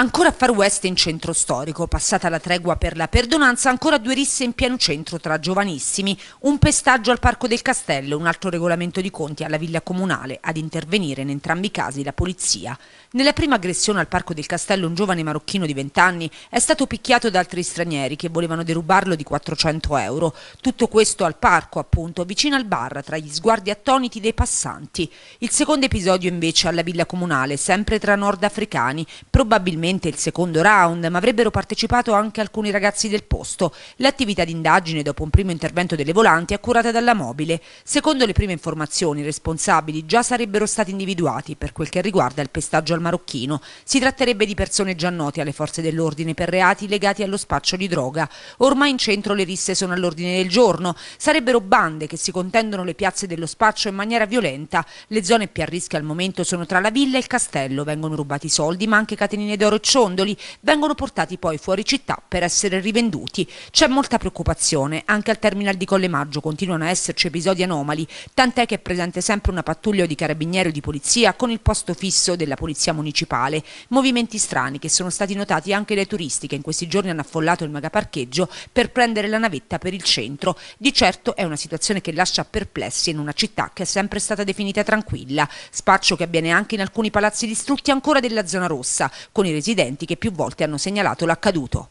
Ancora a Far West in centro storico, passata la tregua per la perdonanza, ancora due risse in pieno centro tra giovanissimi, un pestaggio al Parco del Castello, un altro regolamento di conti alla Villa Comunale, ad intervenire in entrambi i casi la polizia. Nella prima aggressione al Parco del Castello un giovane marocchino di 20 anni è stato picchiato da altri stranieri che volevano derubarlo di 400 euro. Tutto questo al parco, appunto, vicino al bar, tra gli sguardi attoniti dei passanti. Il secondo episodio invece alla Villa Comunale, sempre tra nordafricani, probabilmente ovviamente il secondo round, ma avrebbero partecipato anche alcuni ragazzi del posto. L'attività d'indagine dopo un primo intervento delle volanti è curata dalla mobile. Secondo le prime informazioni, i responsabili già sarebbero stati individuati per quel che riguarda il pestaggio al marocchino. Si tratterebbe di persone già note alle forze dell'ordine per reati legati allo spaccio di droga. Ormai in centro le risse sono all'ordine del giorno. Sarebbero bande che si contendono le piazze dello spaccio in maniera violenta. Le zone più a rischio al momento sono tra la villa e il castello. Vengono rubati soldi ma anche catenine d'oro ciondoli vengono portati poi fuori città per essere rivenduti. C'è molta preoccupazione, anche al terminal di Collemaggio continuano a esserci episodi anomali, tant'è che è presente sempre una pattuglia di carabinieri o di polizia con il posto fisso della polizia municipale. Movimenti strani che sono stati notati anche dai turisti che in questi giorni hanno affollato il megaparcheggio per prendere la navetta per il centro. Di certo è una situazione che lascia perplessi in una città che è sempre stata definita tranquilla. Spaccio che avviene anche in alcuni palazzi distrutti ancora della zona rossa, con i residenti residenti che più volte hanno segnalato l'accaduto.